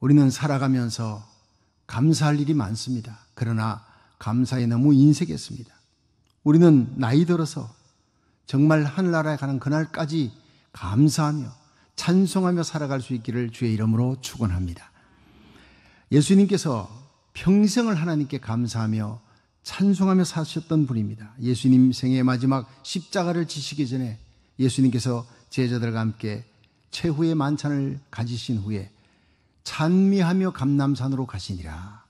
우리는 살아가면서 감사할 일이 많습니다. 그러나 감사에 너무 인색했습니다. 우리는 나이 들어서 정말 하늘나라에 가는 그날까지 감사하며 찬송하며 살아갈 수 있기를 주의 이름으로 축원합니다. 예수님께서 평생을 하나님께 감사하며 찬송하며 사셨던 분입니다. 예수님 생애 마지막 십자가를 지시기 전에 예수님께서 제자들과 함께 최후의 만찬을 가지신 후에 찬미하며 감남산으로 가시니라.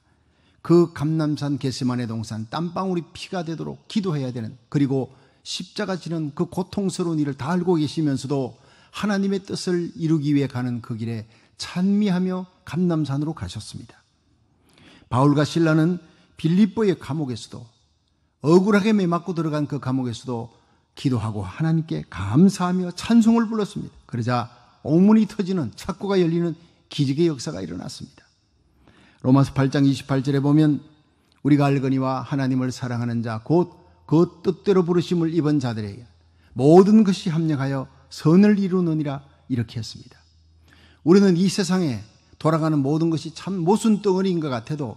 그 감남산 게스만의 동산 땀방울이 피가 되도록 기도해야 되는 그리고 십자가 지는 그 고통스러운 일을 다 알고 계시면서도 하나님의 뜻을 이루기 위해 가는 그 길에 찬미하며 감남산으로 가셨습니다. 바울과 신라는 빌립보의 감옥에서도 억울하게 매맞고 들어간 그 감옥에서도 기도하고 하나님께 감사하며 찬송을 불렀습니다. 그러자 옥문이 터지는 착고가 열리는 기적의 역사가 일어났습니다. 로마서 8장 28절에 보면 우리가 알거니와 하나님을 사랑하는 자 곧 그 뜻대로 부르심을 입은 자들에게 모든 것이 합력하여 선을 이루느니라 이렇게 했습니다. 우리는 이 세상에 돌아가는 모든 것이 참 모순덩어리인 것 같아도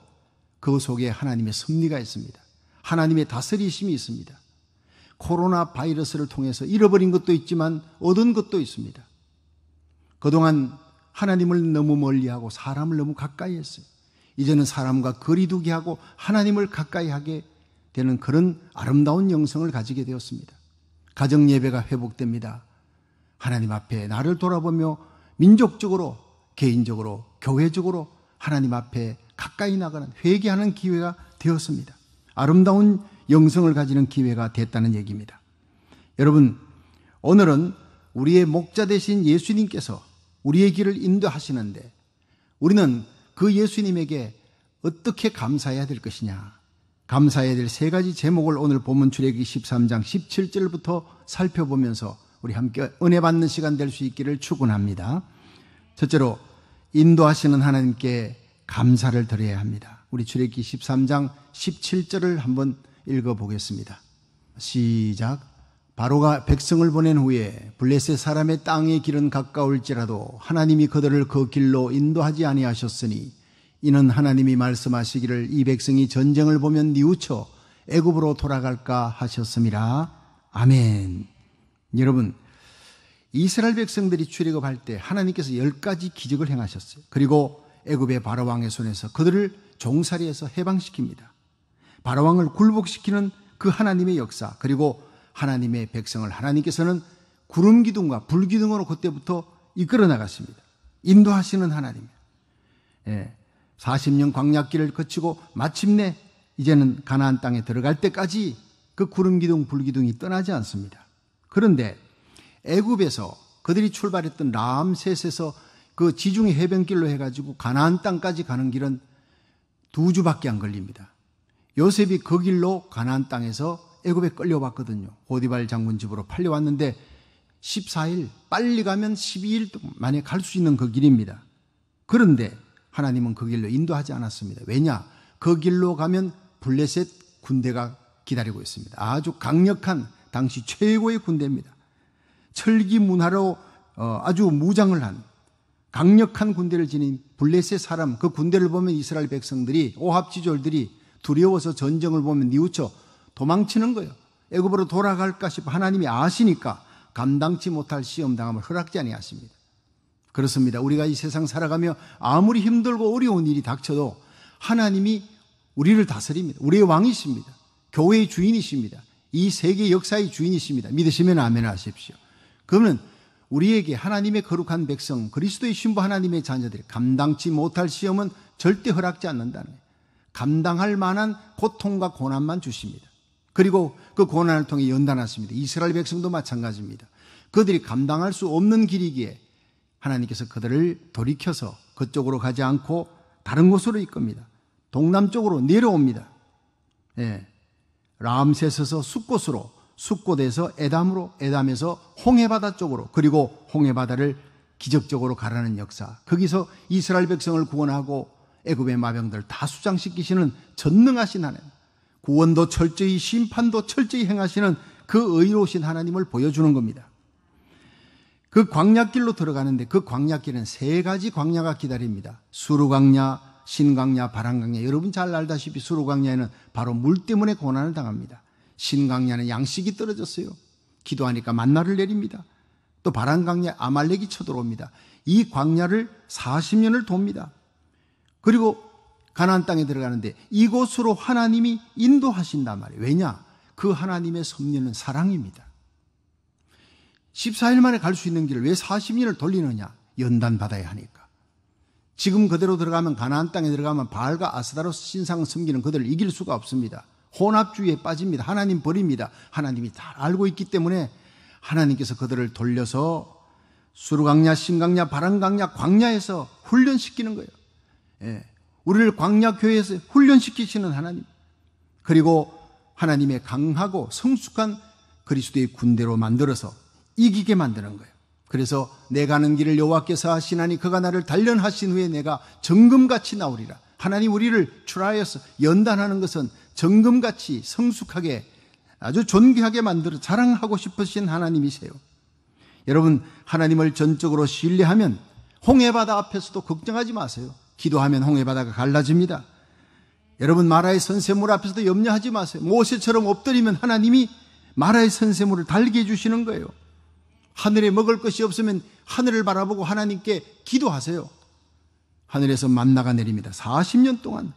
그 속에 하나님의 섭리가 있습니다. 하나님의 다스리심이 있습니다. 코로나 바이러스를 통해서 잃어버린 것도 있지만 얻은 것도 있습니다. 그동안 하나님을 너무 멀리하고 사람을 너무 가까이 했어요. 이제는 사람과 거리두기 하고 하나님을 가까이 하게 되는 그런 아름다운 영성을 가지게 되었습니다. 가정 예배가 회복됩니다. 하나님 앞에 나를 돌아보며 민족적으로, 개인적으로, 교회적으로 하나님 앞에 가까이 나가는 회개하는 기회가 되었습니다. 아름다운 영성을 가지는 기회가 됐다는 얘기입니다. 여러분, 오늘은 우리의 목자 되신 예수님께서 우리의 길을 인도하시는데 우리는 그 예수님에게 어떻게 감사해야 될 것이냐. 감사해야 될 세 가지 제목을 오늘 보문 출애기 13장 17절부터 살펴보면서 우리 함께 은혜 받는 시간 될 수 있기를 축원합니다. 첫째로 인도하시는 하나님께 감사를 드려야 합니다. 우리 출애기 13장 17절을 한번 읽어 보겠습니다. 시작 바로가 백성을 보낸 후에 블레셋 사람의 땅의 길은 가까울지라도 하나님이 그들을 그 길로 인도하지 아니하셨으니 이는 하나님이 말씀하시기를 이 백성이 전쟁을 보면 뉘우쳐 애굽으로 돌아갈까 하셨음니라 아멘. 여러분 이스라엘 백성들이 출애굽할 때 하나님께서 열 가지 기적을 행하셨어요. 그리고 애굽의 바로 왕의 손에서 그들을 종살이에서 해방시킵니다. 바로 왕을 굴복시키는 그 하나님의 역사 그리고 하나님의 백성을 하나님께서는 구름 기둥과 불 기둥으로 그때부터 이끌어 나갔습니다. 인도하시는 하나님. 예. 40년 광약길을 거치고 마침내 이제는 가나안 땅에 들어갈 때까지 그 구름 기둥 불 기둥이 떠나지 않습니다. 그런데 애굽에서 그들이 출발했던 라셋에서그 지중해 해변길로 해가지고 가나안 땅까지 가는 길은 두 주밖에 안 걸립니다. 요셉이 그 길로 가나안 땅에서 애굽에 끌려왔거든요. 호디발 장군 집으로 팔려왔는데 14일 빨리 가면 12일 만에 갈 수 있는 그 길입니다. 그런데 하나님은 그 길로 인도하지 않았습니다. 왜냐? 그 길로 가면 블레셋 군대가 기다리고 있습니다. 아주 강력한 당시 최고의 군대입니다. 철기 문화로 어, 아주 무장을 한 강력한 군대를 지닌 블레셋 사람 그 군대를 보면 이스라엘 백성들이 오합지졸들이 두려워서 전쟁을 보면 뉘우쳐 도망치는 거예요. 애굽으로 돌아갈까 싶어 하나님이 아시니까 감당치 못할 시험 당함을 허락지 아니하십니다. 그렇습니다. 우리가 이 세상 살아가며 아무리 힘들고 어려운 일이 닥쳐도 하나님이 우리를 다스립니다. 우리의 왕이십니다. 교회의 주인이십니다. 이 세계 역사의 주인이십니다. 믿으시면 아멘 하십시오. 그러면 우리에게 하나님의 거룩한 백성, 그리스도의 신부 하나님의 자녀들이 감당치 못할 시험은 절대 허락지 않는다는 거예요. 감당할 만한 고통과 고난만 주십니다. 그리고 그 고난을 통해 연단했습니다. 이스라엘 백성도 마찬가지입니다. 그들이 감당할 수 없는 길이기에 하나님께서 그들을 돌이켜서 그쪽으로 가지 않고 다른 곳으로 이끕니다. 동남쪽으로 내려옵니다. 예. 라암셋에서 숲곳으로, 숲곳에서 에담으로, 에담에서 홍해바다 쪽으로, 그리고 홍해바다를 기적적으로 가라는 역사. 거기서 이스라엘 백성을 구원하고 애굽의 마병들 다 수장시키시는 전능하신 하나님. 구원도 철저히 심판도 철저히 행하시는 그 의로우신 하나님을 보여주는 겁니다. 그 광약길로 들어가는데 그 광약길은 세 가지 광야가 기다립니다. 수루광야, 신광야, 바람광야. 여러분 잘 알다시피 수루광야에는 바로 물 때문에 고난을 당합니다. 신광야는 양식이 떨어졌어요. 기도하니까 만나를 내립니다. 또 바람광야 아말렉이 쳐들어옵니다. 이 광야를 40년을 돕니다. 그리고 가나안 땅에 들어가는데 이곳으로 하나님이 인도하신단 말이에요. 왜냐? 그 하나님의 섭리는 사랑입니다. 14일 만에 갈 수 있는 길을 왜 40일을 돌리느냐? 연단 받아야 하니까. 지금 그대로 들어가면 가나안 땅에 들어가면 바알과 아스다로 신상을 섬기는 그들을 이길 수가 없습니다. 혼합주의에 빠집니다. 하나님 버립니다. 하나님이 다 알고 있기 때문에 하나님께서 그들을 돌려서 수르강냐신강냐바람강냐광냐에서 훈련시키는 거예요. 예. 우리를 광야교회에서 훈련시키시는 하나님, 그리고 하나님의 강하고 성숙한 그리스도의 군대로 만들어서 이기게 만드는 거예요. 그래서 내 가는 길을 여호와께서 하시나니 그가 나를 단련하신 후에 내가 정금같이 나오리라. 하나님 우리를 출하여서 연단하는 것은 정금같이 성숙하게 아주 존귀하게 만들어 자랑하고 싶으신 하나님이세요. 여러분 하나님을 전적으로 신뢰하면 홍해바다 앞에서도 걱정하지 마세요. 기도하면 홍해바다가 갈라집니다. 여러분 마라의 선세물 앞에서도 염려하지 마세요. 모세처럼 엎드리면 하나님이 마라의 선세물을 달게 해주시는 거예요. 하늘에 먹을 것이 없으면 하늘을 바라보고 하나님께 기도하세요. 하늘에서 만나가 내립니다. 40년 동안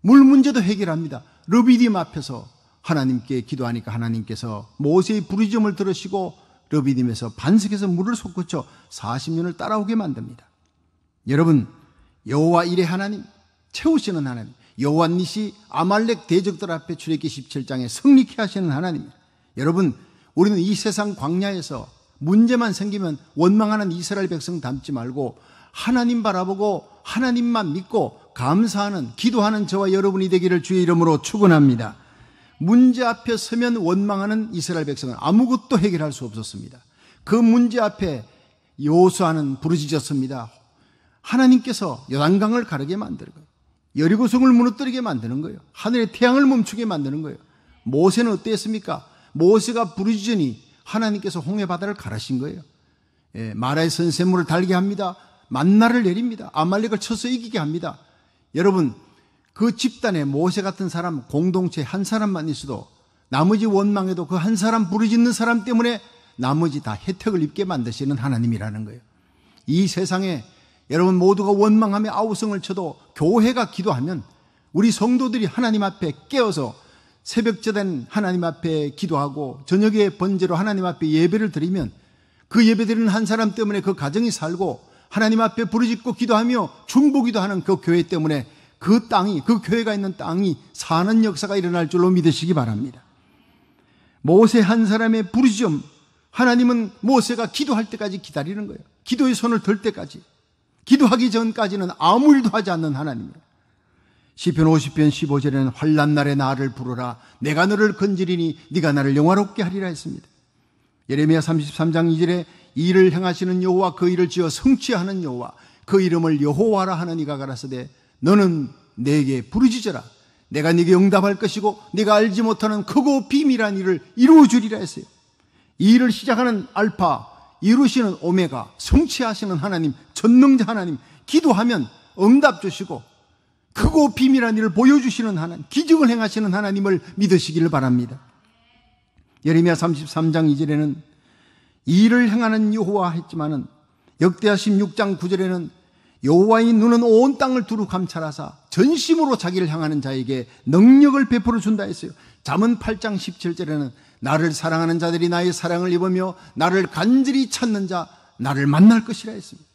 물 문제도 해결합니다. 르비딤 앞에서 하나님께 기도하니까 하나님께서 모세의 부르짖음을 들으시고 르비딤에서 반석에서 물을 솟구쳐 40년을 따라오게 만듭니다. 여러분 여호와 일의 하나님, 채우시는 하나님, 여호와 니시 아말렉 대적들 앞에 출애기 17장에 승리케 하시는 하나님. 여러분, 우리는 이 세상 광야에서 문제만 생기면 원망하는 이스라엘 백성 닮지 말고 하나님 바라보고 하나님만 믿고 감사하는 기도하는 저와 여러분이 되기를 주의 이름으로 축원합니다. 문제 앞에 서면 원망하는 이스라엘 백성은 아무것도 해결할 수 없었습니다. 그 문제 앞에 요수하는 부르짖었습니다. 하나님께서 여단강을 가르게 만들고 여리고성을 무너뜨리게 만드는 거예요. 하늘의 태양을 멈추게 만드는 거예요. 모세는 어땠습니까? 모세가 부르짖으니 하나님께서 홍해 바다를 가르신 거예요. 예, 마라의 선샘물을 달게 합니다. 만나를 내립니다. 아말렉을 쳐서 이기게 합니다. 여러분 그 집단에 모세 같은 사람 공동체 한 사람만 있어도 나머지 원망에도 그 한 사람 부르짖는 사람 때문에 나머지 다 혜택을 입게 만드시는 하나님이라는 거예요. 이 세상에 여러분 모두가 원망하며 아우성을 쳐도 교회가 기도하면 우리 성도들이 하나님 앞에 깨어서 새벽제단 하나님 앞에 기도하고 저녁에 번제로 하나님 앞에 예배를 드리면 그 예배드리는 한 사람 때문에 그 가정이 살고 하나님 앞에 부르짖고 기도하며 중보기도 하는 그 교회 때문에 그 땅이 그 교회가 있는 땅이 사는 역사가 일어날 줄로 믿으시기 바랍니다. 모세 한 사람의 부르짖음 하나님은 모세가 기도할 때까지 기다리는 거예요. 기도의 손을 들 때까지 기도하기 전까지는 아무 일도 하지 않는 하나님이에요. 시편 50편 15절에는 환란 날에 나를 부르라 내가 너를 건지리니 네가 나를 영화롭게 하리라 했습니다. 예레미야 33장 2절에 이를 행하시는 여호와 그 일을 지어 성취하는 여호와 그 이름을 여호와라 하는 이가 가라사대 너는 내게 부르짖어라 내가 네게 응답할 것이고 네가 알지 못하는 크고 비밀한 일을 이루어 주리라 했어요. 이 일을 시작하는 알파 이루시는 오메가, 성취하시는 하나님, 전능자 하나님, 기도하면 응답 주시고 크고 비밀한 일을 보여주시는 하나님, 기적을 행하시는 하나님을 믿으시기를 바랍니다. 예레미야 33장 2절에는 일을 행하는 여호와 했지만은 역대하 16장 9절에는 여호와의 눈은 온 땅을 두루 감찰하사 전심으로 자기를 향하는 자에게 능력을 베풀어 준다 했어요. 잠언 8장 17절에는 나를 사랑하는 자들이 나의 사랑을 입으며 나를 간절히 찾는 자 나를 만날 것이라 했습니다.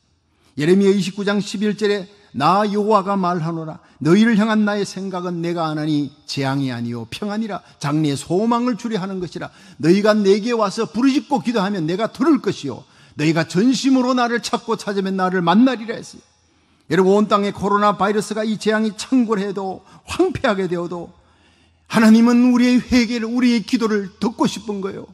예레미야 29장 11절에 나 여호와가 말하노라 너희를 향한 나의 생각은 내가 안하니 재앙이 아니요 평안이라 장래의 소망을 주려 하는 것이라 너희가 내게 와서 부르짖고 기도하면 내가 들을 것이요 너희가 전심으로 나를 찾고 찾으면 나를 만나리라 했어요. 여러분 온 땅에 코로나 바이러스가 이 재앙이 창궐해도 황폐하게 되어도 하나님은 우리의 회개를, 우리의 기도를 듣고 싶은 거예요.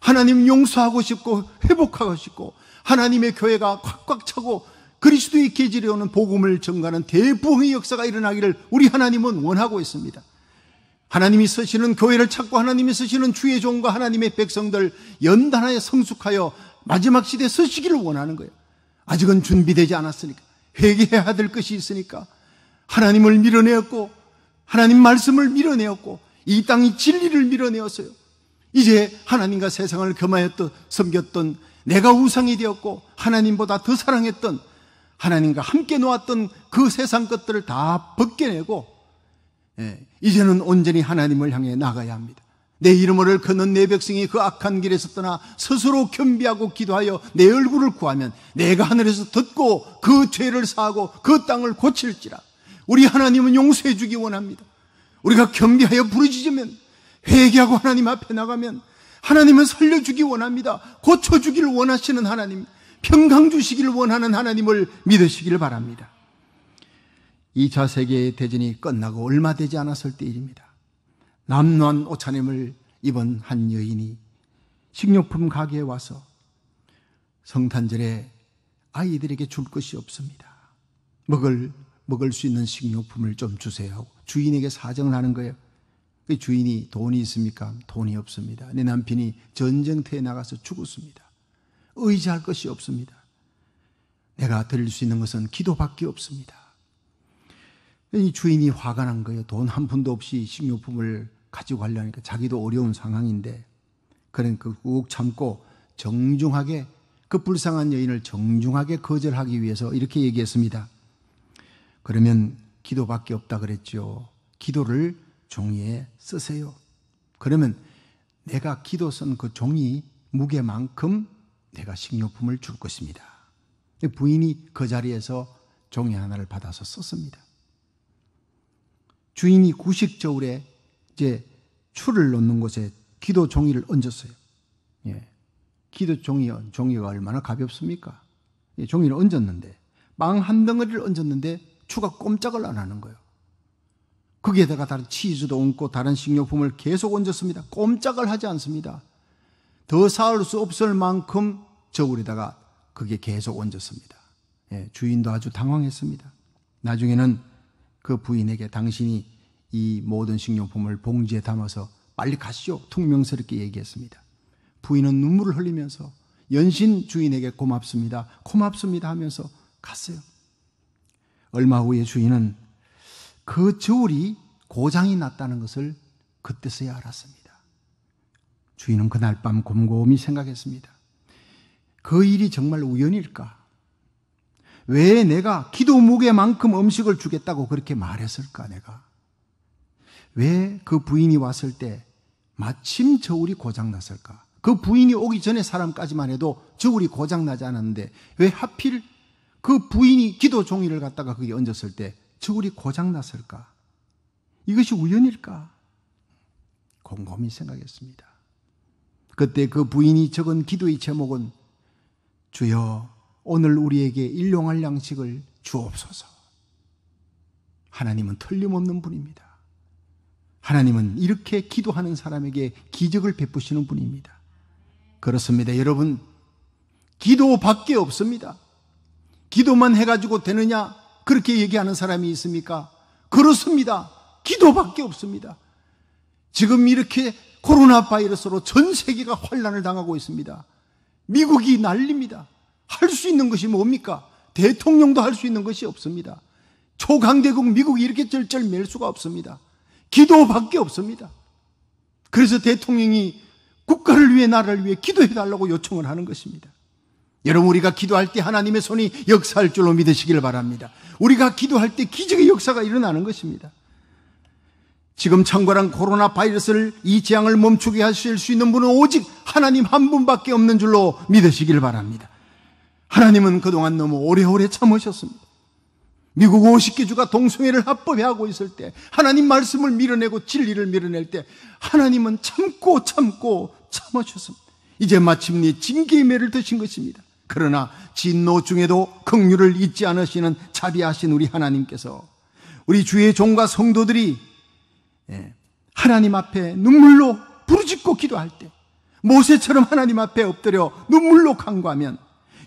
하나님 용서하고 싶고, 회복하고 싶고, 하나님의 교회가 꽉꽉 차고, 그리스도의 계절에 오는 복음을 전가하는 대부흥의 역사가 일어나기를 우리 하나님은 원하고 있습니다. 하나님이 쓰시는 교회를 찾고 하나님이 쓰시는 주의 종과 하나님의 백성들 연단하여 성숙하여 마지막 시대에 쓰시기를 원하는 거예요. 아직은 준비되지 않았으니까 회개해야 될 것이 있으니까 하나님을 밀어내었고 하나님 말씀을 밀어내었고 이 땅이 진리를 밀어내었어요. 이제 하나님과 세상을 겸하였던 섬겼던 내가 우상이 되었고 하나님보다 더 사랑했던 하나님과 함께 놓았던 그 세상 것들을 다 벗겨내고 예, 이제는 온전히 하나님을 향해 나가야 합니다. 내 이름을 거는 내 백성이 그 악한 길에서 떠나 스스로 겸비하고 기도하여 내 얼굴을 구하면 내가 하늘에서 듣고 그 죄를 사하고 그 땅을 고칠지라 우리 하나님은 용서해 주기 원합니다. 우리가 경배하여 부르짖으면 회개하고 하나님 앞에 나가면 하나님은 살려주기 원합니다. 고쳐주기를 원하시는 하나님, 평강 주시길 원하는 하나님을 믿으시길 바랍니다. 2차 세계 대전이 끝나고 얼마 되지 않았을 때 일입니다. 남노한 오차림을 입은 한 여인이 식료품 가게에 와서 성탄절에 아이들에게 줄 것이 없습니다. 먹을 먹을 수 있는 식료품을 좀 주세요 하고 주인에게 사정을 하는 거예요. 그 주인이 돈이 있습니까? 돈이 없습니다. 내 남편이 전쟁터에 나가서 죽었습니다. 의지할 것이 없습니다. 내가 드릴 수 있는 것은 기도밖에 없습니다. 이 주인이 화가 난 거예요. 돈 한 푼도 없이 식료품을 가지고 가려니까 자기도 어려운 상황인데 그러니까 꾹 참고 정중하게 그 불쌍한 여인을 정중하게 거절하기 위해서 이렇게 얘기했습니다. 그러면 기도밖에 없다 그랬죠. 기도를 종이에 쓰세요. 그러면 내가 기도 쓴 그 종이 무게만큼 내가 식료품을 줄 것입니다. 부인이 그 자리에서 종이 하나를 받아서 썼습니다. 주인이 구식저울에 이제 추를 놓는 곳에 기도 종이를 얹었어요. 예. 기도 종이, 종이가 얼마나 가볍습니까? 예, 종이를 얹었는데, 빵 한 덩어리를 얹었는데 추가 꼼짝을 안 하는 거예요. 거기에다가 다른 치즈도 얹고 다른 식료품을 계속 얹었습니다. 꼼짝을 하지 않습니다. 더 사올 수 없을 만큼 저울에다가 그게 계속 얹었습니다. 예, 주인도 아주 당황했습니다. 나중에는 그 부인에게 당신이 이 모든 식료품을 봉지에 담아서 빨리 가시오. 퉁명스럽게 얘기했습니다. 부인은 눈물을 흘리면서 연신 주인에게 고맙습니다. 고맙습니다 하면서 갔어요. 얼마 후에 주인은 그 저울이 고장이 났다는 것을 그때서야 알았습니다. 주인은 그날 밤 곰곰이 생각했습니다. 그 일이 정말 우연일까? 왜 내가 기도 무게만큼 음식을 주겠다고 그렇게 말했을까, 내가? 왜 그 부인이 왔을 때 마침 저울이 고장났을까? 그 부인이 오기 전에 사람까지만 해도 저울이 고장나지 않았는데 왜 하필 그 부인이 기도 종이를 갖다가 거기 얹었을 때 저울이 고장 났을까? 이것이 우연일까? 곰곰이 생각했습니다. 그때 그 부인이 적은 기도의 제목은 주여 오늘 우리에게 일용할 양식을 주옵소서. 하나님은 틀림없는 분입니다. 하나님은 이렇게 기도하는 사람에게 기적을 베푸시는 분입니다. 그렇습니다. 여러분, 기도밖에 없습니다. 기도만 해가지고 되느냐? 그렇게 얘기하는 사람이 있습니까? 그렇습니다. 기도밖에 없습니다. 지금 이렇게 코로나 바이러스로 전 세계가 환란을 당하고 있습니다. 미국이 난립니다. 할 수 있는 것이 뭡니까? 대통령도 할 수 있는 것이 없습니다. 초강대국 미국이 이렇게 절절맬 수가 없습니다. 기도밖에 없습니다. 그래서 대통령이 국가를 위해 나라를 위해 기도해달라고 요청을 하는 것입니다. 여러분 우리가 기도할 때 하나님의 손이 역사할 줄로 믿으시길 바랍니다. 우리가 기도할 때 기적의 역사가 일어나는 것입니다. 지금 창궐한 코로나 바이러스를 이 재앙을 멈추게 하실 수 있는 분은 오직 하나님 한 분밖에 없는 줄로 믿으시길 바랍니다. 하나님은 그동안 너무 오래오래 참으셨습니다. 미국 50개 주가 동성애를 합법해하고 있을 때 하나님 말씀을 밀어내고 진리를 밀어낼 때 하나님은 참고 참고 참으셨습니다. 이제 마침내 징계의 매를 드신 것입니다. 그러나 진노 중에도 긍휼을 잊지 않으시는 자비하신 우리 하나님께서 우리 주의 종과 성도들이 예, 하나님 앞에 눈물로 부르짖고 기도할 때 모세처럼 하나님 앞에 엎드려 눈물로 간구하면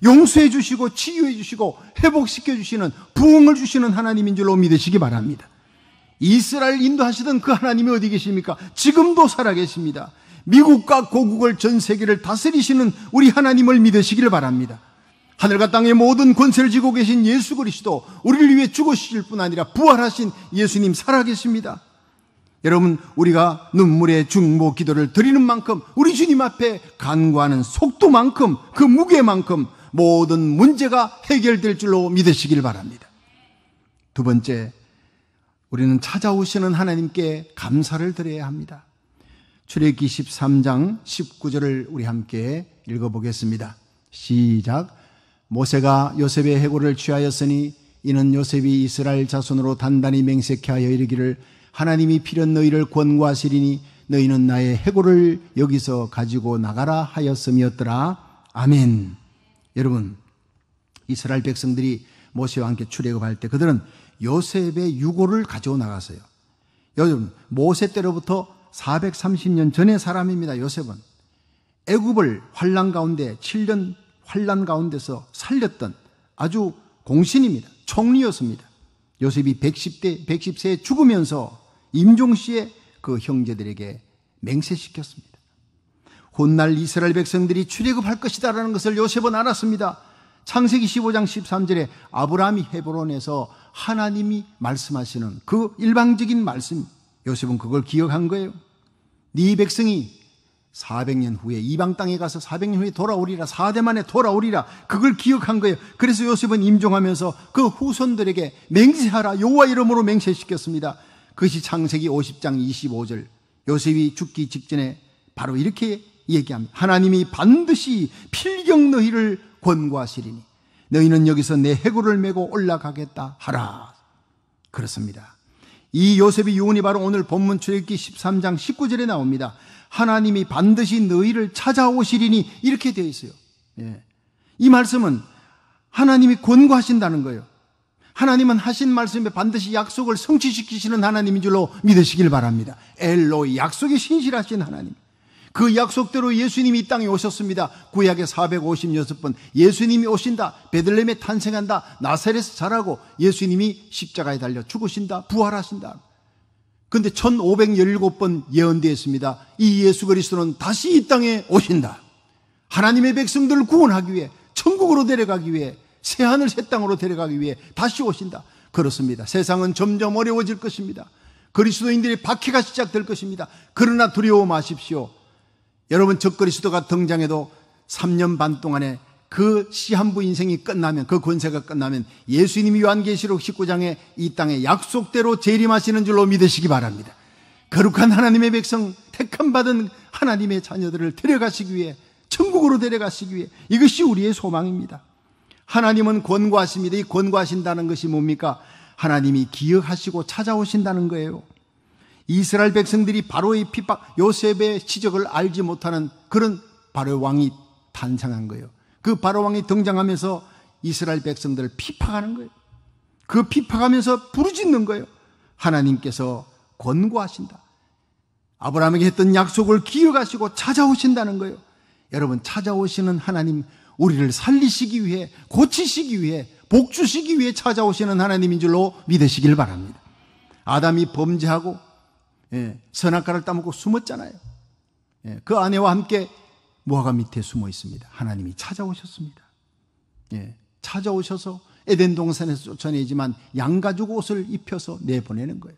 용서해 주시고 치유해 주시고 회복시켜 주시는 부흥을 주시는 하나님인 줄로 믿으시기 바랍니다. 이스라엘 인도하시던 그 하나님이 어디 계십니까? 지금도 살아 계십니다. 미국과 고국을 전 세계를 다스리시는 우리 하나님을 믿으시기를 바랍니다. 하늘과 땅의 모든 권세를 지고 계신 예수 그리스도, 우리를 위해 죽으실 뿐 아니라 부활하신 예수님 살아계십니다. 여러분, 우리가 눈물의 중보 기도를 드리는 만큼 우리 주님 앞에 간구하는 속도만큼 그 무게만큼 모든 문제가 해결될 줄로 믿으시길 바랍니다. 두 번째, 우리는 찾아오시는 하나님께 감사를 드려야 합니다. 출애기 13장 19절을 우리 함께 읽어보겠습니다. 시작. 모세가 요셉의 해고를 취하였으니 이는 요셉이 이스라엘 자손으로 단단히 맹세케 하여 이르기를 하나님이 필연 너희를 권고하시리니 너희는 나의 해고를 여기서 가지고 나가라 하였음이었더라. 아멘. 여러분, 이스라엘 백성들이 모세와 함께 출애굽할 때 그들은 요셉의 유고를 가지고 나갔어요. 여러분, 모세 때로부터 430년 전의 사람입니다. 요셉은 애굽을 환란 가운데 7년 환란 가운데서 살렸던 아주 공신입니다. 총리였습니다. 요셉이 110대 110세에 죽으면서 임종 씨의 그 형제들에게 맹세시켰습니다. 훗날 이스라엘 백성들이 출애굽할 것이다라는 것을 요셉은 알았습니다. 창세기 15장 13절에 아브라함이 헤브론에서 하나님이 말씀하시는 그 일방적인 말씀 입니다 요셉은 그걸 기억한 거예요. 네 백성이 400년 후에 이방 땅에 가서 400년 후에 돌아오리라 4대 만에 돌아오리라 그걸 기억한 거예요. 그래서 요셉은 임종하면서 그 후손들에게 맹세하라 여와 이름으로 맹세시켰습니다. 그것이 창세기 50장 25절 요셉이 죽기 직전에 바로 이렇게 얘기합니다. 하나님이 반드시 필경 너희를 권고하시리니 너희는 여기서 내 해골을 메고 올라가겠다 하라. 그렇습니다. 이 요셉의 유언이 바로 오늘 본문 출애기 13장 19절에 나옵니다. 하나님이 반드시 너희를 찾아오시리니 이렇게 되어 있어요. 예. 이 말씀은 하나님이 권고하신다는 거예요. 하나님은 하신 말씀에 반드시 약속을 성취시키시는 하나님인 줄로 믿으시길 바랍니다. 엘로이 약속이 신실하신 하나님. 그 약속대로 예수님이 이 땅에 오셨습니다. 구약에 456번 예수님이 오신다. 베들렘에 탄생한다. 나사렛에서 자라고 예수님이 십자가에 달려 죽으신다. 부활하신다. 근데 1517번 예언되어 있습니다. 이 예수 그리스도는 다시 이 땅에 오신다. 하나님의 백성들을 구원하기 위해 천국으로 데려가기 위해 새 하늘 새 땅으로 데려가기 위해 다시 오신다. 그렇습니다. 세상은 점점 어려워질 것입니다. 그리스도인들의 박해가 시작될 것입니다. 그러나 두려워 마십시오. 여러분 적그리스도가 등장해도 3년 반 동안에 그 시한부 인생이 끝나면 그 권세가 끝나면 예수님이 요한계시록 19장에 이 땅에 약속대로 재림하시는 줄로 믿으시기 바랍니다. 거룩한 하나님의 백성 택함 받은 하나님의 자녀들을 데려가시기 위해 천국으로 데려가시기 위해 이것이 우리의 소망입니다. 하나님은 권고하십니다. 이 권고하신다는 것이 뭡니까? 하나님이 기억하시고 찾아오신다는 거예요. 이스라엘 백성들이 바로의 핍박, 요셉의 시적을 알지 못하는 그런 바로 왕이 탄생한 거예요. 그 바로 왕이 등장하면서 이스라엘 백성들을 핍박하는 거예요. 그 핍박하면서 부르짖는 거예요. 하나님께서 권고하신다. 아브라함에게 했던 약속을 기억하시고 찾아오신다는 거예요. 여러분 찾아오시는 하나님 우리를 살리시기 위해 고치시기 위해 복 주시기 위해 찾아오시는 하나님인 줄로 믿으시길 바랍니다. 아담이 범죄하고 예, 선악과를 따먹고 숨었잖아요. 예, 그 아내와 함께 무화과 밑에 숨어 있습니다. 하나님이 찾아오셨습니다. 예, 찾아오셔서 에덴 동산에서 쫓아내지만 양가죽 옷을 입혀서 내보내는 거예요.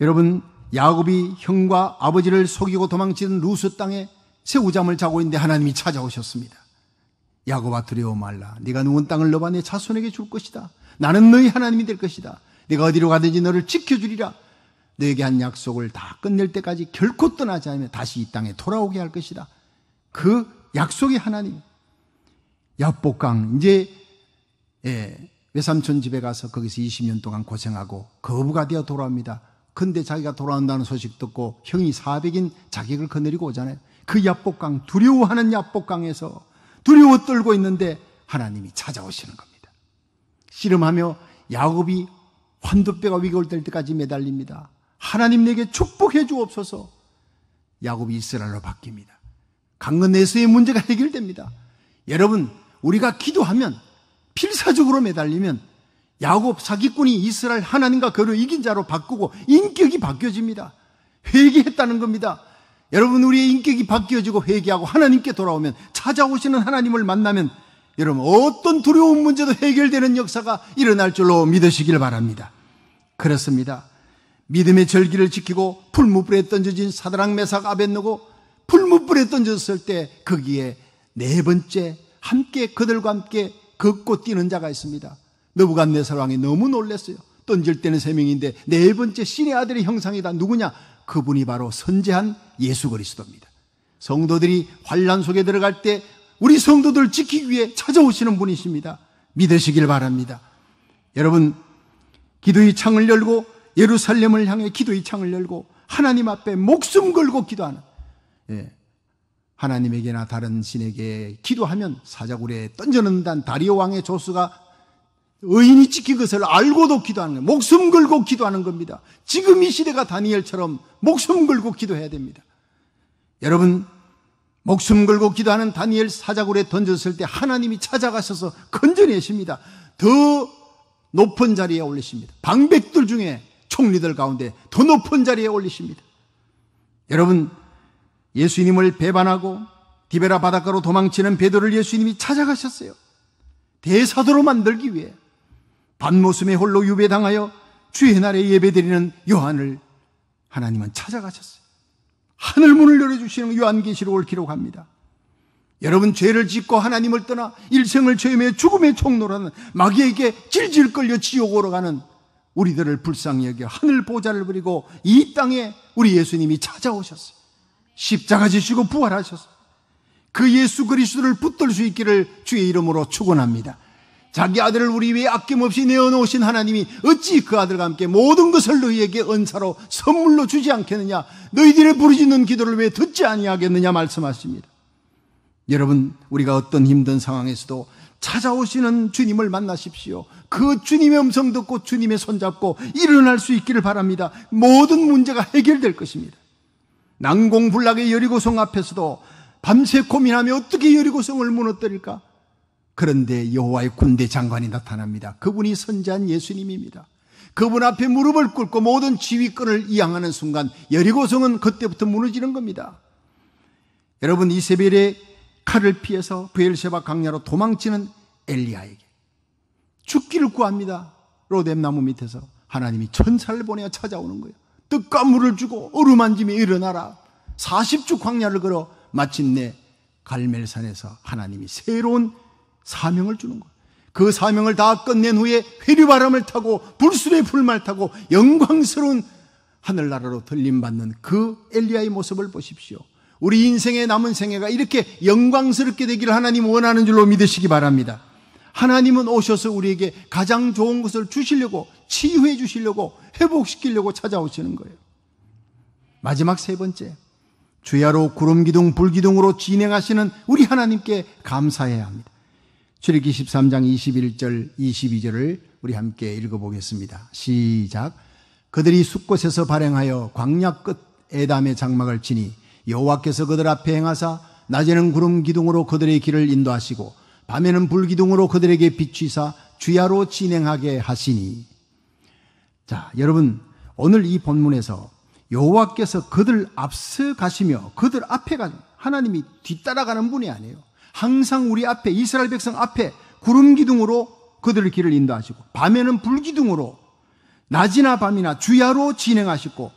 여러분, 야곱이 형과 아버지를 속이고 도망치는 루스 땅에 새우잠을 자고 있는데 하나님이 찾아오셨습니다. 야곱아 두려워 말라. 네가 누운 땅을 너와 내 자손에게 줄 것이다. 나는 너희 하나님이 될 것이다. 네가 어디로 가든지 너를 지켜주리라. 내게한 약속을 다 끝낼 때까지 결코 떠나지 않으며 다시 이 땅에 돌아오게 할 것이다. 그 약속이 하나님. 야복강 이제 예, 외삼촌 집에 가서 거기서 20년 동안 고생하고 거부가 되어 돌아옵니다. 근데 자기가 돌아온다는 소식 듣고 형이 400인 자객을 거느리고 오잖아요. 그 야복강 두려워하는 야복강에서 두려워 떨고 있는데 하나님이 찾아오시는 겁니다. 씨름하며 야곱이 환두뼈가 위골될 때까지 매달립니다. 하나님 내게 축복해 주옵소서. 야곱이 이스라엘로 바뀝니다. 강건내서의 문제가 해결됩니다. 여러분, 우리가 기도하면 필사적으로 매달리면 야곱 사기꾼이 이스라엘 하나님과 그를 이긴 자로 바꾸고 인격이 바뀌어집니다. 회개했다는 겁니다. 여러분 우리의 인격이 바뀌어지고 회개하고 하나님께 돌아오면 찾아오시는 하나님을 만나면 여러분 어떤 두려운 문제도 해결되는 역사가 일어날 줄로 믿으시길 바랍니다. 그렇습니다. 믿음의 절기를 지키고 풀무불에 던져진 사드랑 메삭 아벳느고 풀무불에 던졌을 때 거기에 네 번째 함께 그들과 함께 걷고 뛰는 자가 있습니다. 너부간네살 왕이 너무 놀랐어요. 던질 때는 세 명인데 네 번째 신의 아들의 형상이다. 누구냐? 그분이 바로 선제한 예수 그리스도입니다. 성도들이 환란 속에 들어갈 때 우리 성도들 지키기 위해 찾아오시는 분이십니다. 믿으시길 바랍니다. 여러분 기도의 창을 열고 예루살렘을 향해 기도의 창을 열고 하나님 앞에 목숨 걸고 기도하는 예. 하나님에게나 다른 신에게 기도하면 사자굴에 던져놓는다는 다리오 왕의 조수가 의인이 지킨 것을 알고도 기도하는 거예요. 목숨 걸고 기도하는 겁니다. 지금 이 시대가 다니엘처럼 목숨 걸고 기도해야 됩니다. 여러분, 목숨 걸고 기도하는 다니엘 사자굴에 던졌을 때 하나님이 찾아가셔서 건져내십니다. 더 높은 자리에 올리십니다. 방백들 중에 총리들 가운데 더 높은 자리에 올리십니다. 여러분, 예수님을 배반하고 디베라 바닷가로 도망치는 베드로를 예수님이 찾아가셨어요. 대사도로 만들기 위해 반모습에 홀로 유배당하여 주의 날에 예배드리는 요한을 하나님은 찾아가셨어요. 하늘 문을 열어주시는 요한계시록을 기록합니다. 여러분 죄를 짓고 하나님을 떠나 일생을 죄며 죽음의 총노라는 마귀에게 질질 끌려 지옥으로 가는 우리들을 불쌍히 여겨 하늘 보좌를 부리고이 땅에 우리 예수님이 찾아오셨어요. 십자가 지시고 부활하셨어요. 그 예수 그리스도를 붙들 수 있기를 주의 이름으로 축원합니다. 자기 아들을 우리 위에 아낌없이 내어놓으신 하나님이 어찌 그 아들과 함께 모든 것을 너희에게 은사로 선물로 주지 않겠느냐 너희들의 부르짖는 기도를 왜 듣지 아니하겠느냐 말씀하십니다. 여러분 우리가 어떤 힘든 상황에서도 찾아오시는 주님을 만나십시오. 그 주님의 음성 듣고 주님의 손잡고 일어날 수 있기를 바랍니다. 모든 문제가 해결될 것입니다. 난공불락의 여리고성 앞에서도 밤새 고민하며 어떻게 여리고성을 무너뜨릴까? 그런데 여호와의 군대 장관이 나타납니다. 그분이 선지한 예수님입니다. 그분 앞에 무릎을 꿇고 모든 지휘권을 이양하는 순간 여리고성은 그때부터 무너지는 겁니다. 여러분 이세벨의 칼을 피해서 베엘세바 강야로 도망치는 엘리야에게 죽기를 구합니다. 로뎀나무 밑에서 하나님이 천사를 보내어 찾아오는 거예요. 뜻과 물을 주고 오르만짐이 일어나라. 40주 광야를 걸어 마침내 갈멜산에서 하나님이 새로운 사명을 주는 거예요. 그 사명을 다 끝낸 후에 회류바람을 타고 불순의 불말 타고 영광스러운 하늘나라로 들림받는 그 엘리야의 모습을 보십시오. 우리 인생의 남은 생애가 이렇게 영광스럽게 되기를 하나님 원하는 줄로 믿으시기 바랍니다. 하나님은 오셔서 우리에게 가장 좋은 것을 주시려고 치유해 주시려고 회복시키려고 찾아오시는 거예요. 마지막 세 번째. 주야로 구름 기둥 불 기둥으로 진행하시는 우리 하나님께 감사해야 합니다. 출애기 13장 21절 22절을 우리 함께 읽어 보겠습니다. 시작. 그들이 숲곳에서 발행하여 광야 끝 에담의 장막을 치니 여호와께서 그들 앞에 행하사 낮에는 구름 기둥으로 그들의 길을 인도하시고 밤에는 불 기둥으로 그들에게 비추사 주야로 진행하게 하시니 자, 여러분 오늘 이 본문에서 여호와께서 그들 앞서 가시며 그들 앞에 가 하나님이 뒤따라가는 분이 아니에요. 항상 우리 앞에 이스라엘 백성 앞에 구름 기둥으로 그들의 길을 인도하시고 밤에는 불 기둥으로 낮이나 밤이나 주야로 진행하시고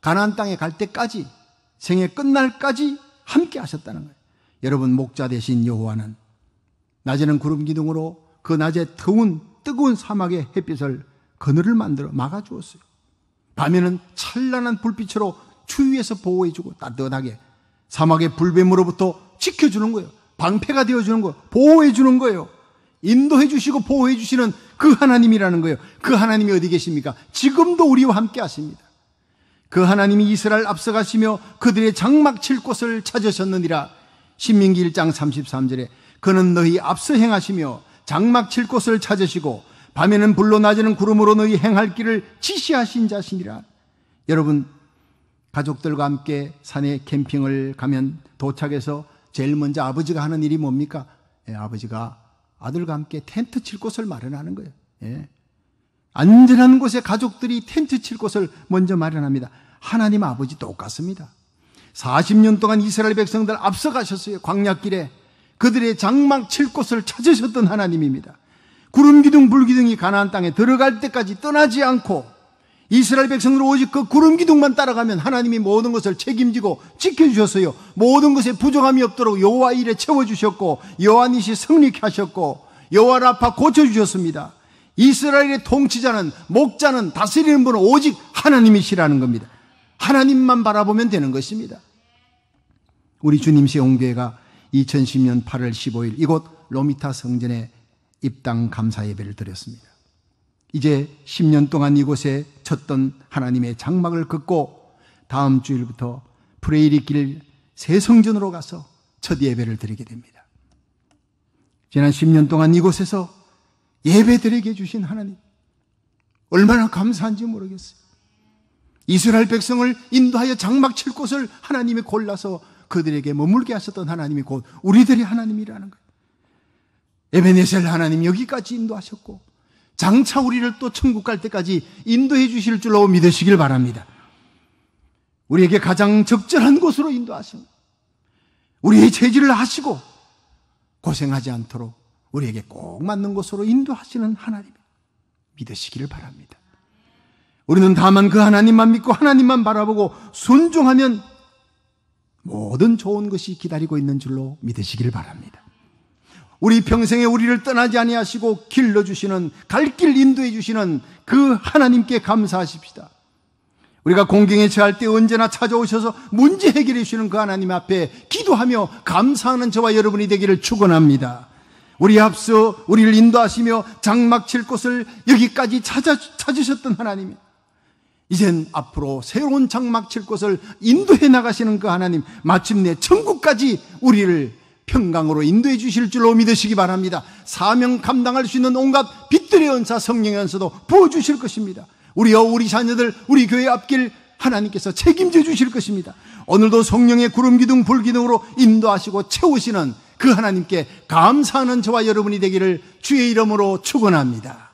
가나안 땅에 갈 때까지 생애 끝날까지 함께 하셨다는 거예요. 여러분 목자 되신 여호와는 낮에는 구름 기둥으로 그 낮에 더운 뜨거운 사막의 햇빛을 그늘을 만들어 막아 주었어요. 밤에는 찬란한 불빛으로 추위에서 보호해 주고 따뜻하게 사막의 불뱀으로부터 지켜 주는 거예요. 방패가 되어 주는 거예요. 보호해 주는 거예요. 인도해 주시고 보호해 주시는 그 하나님이라는 거예요. 그 하나님이 어디 계십니까? 지금도 우리와 함께 하십니다. 그 하나님이 이스라엘 앞서가시며 그들의 장막칠 곳을 찾으셨느니라. 신민기 1장 33절에 그는 너희 앞서 행하시며 장막칠 곳을 찾으시고 밤에는 불로 낮에는 구름으로 너희 행할 길을 지시하신 자신이라. 여러분 가족들과 함께 산에 캠핑을 가면 도착해서 제일 먼저 아버지가 하는 일이 뭡니까? 예, 아버지가 아들과 함께 텐트 칠 곳을 마련하는 거예요. 예. 안전한 곳에 가족들이 텐트 칠 곳을 먼저 마련합니다. 하나님 아버지 똑같습니다. 40년 동안 이스라엘 백성들 앞서가셨어요. 광약길에 그들의 장막 칠 곳을 찾으셨던 하나님입니다. 구름 기둥 불기둥이 가나안 땅에 들어갈 때까지 떠나지 않고 이스라엘 백성들 오직 그 구름 기둥만 따라가면 하나님이 모든 것을 책임지고 지켜주셨어요. 모든 것에 부족함이 없도록 여호와 일에 채워주셨고 여호와 니시 승리케 하셨고 여호와 라파 고쳐주셨습니다. 이스라엘의 통치자는 목자는 다스리는 분은 오직 하나님이시라는 겁니다. 하나님만 바라보면 되는 것입니다. 우리 주님 시홍교회가 2010년 8월 15일 이곳 로미타 성전에 입당 감사 예배를 드렸습니다. 이제 10년 동안 이곳에 쳤던 하나님의 장막을 긋고 다음 주일부터 프레이리길 새 성전으로 가서 첫 예배를 드리게 됩니다. 지난 10년 동안 이곳에서 예배들에게 주신 하나님 얼마나 감사한지 모르겠어요. 이스라엘 백성을 인도하여 장막 칠 곳을 하나님이 골라서 그들에게 머물게 하셨던 하나님이 곧 우리들이 하나님이라는 거예요. 에베네셀 하나님 여기까지 인도하셨고 장차 우리를 또 천국 갈 때까지 인도해 주실 줄로 믿으시길 바랍니다. 우리에게 가장 적절한 곳으로 인도하시 우리의 죄질을 하시고 고생하지 않도록 우리에게 꼭 맞는 것으로 인도하시는 하나님 믿으시기를 바랍니다. 우리는 다만 그 하나님만 믿고 하나님만 바라보고 순종하면 모든 좋은 것이 기다리고 있는 줄로 믿으시기를 바랍니다. 우리 평생에 우리를 떠나지 아니하시고 길러주시는 갈길 인도해 주시는 그 하나님께 감사하십시다. 우리가 공경에 처할 때 언제나 찾아오셔서 문제 해결해 주시는 그 하나님 앞에 기도하며 감사하는 저와 여러분이 되기를 축원합니다. 우리 앞서 우리를 인도하시며 장막칠 곳을 여기까지 찾아, 찾으셨던 하나님이 젠 앞으로 새로운 장막칠 곳을 인도해 나가시는 그 하나님 마침내 천국까지 우리를 평강으로 인도해 주실 줄로 믿으시기 바랍니다. 사명 감당할 수 있는 온갖 빛들의 은사 성령의 은사도 부어주실 것입니다. 우리여 우리 자녀들 우리 교회 앞길 하나님께서 책임져 주실 것입니다. 오늘도 성령의 구름 기둥 불 기둥으로 인도하시고 채우시는 그 하나님께 감사하는 저와 여러분이 되기를 주의 이름으로 축원합니다.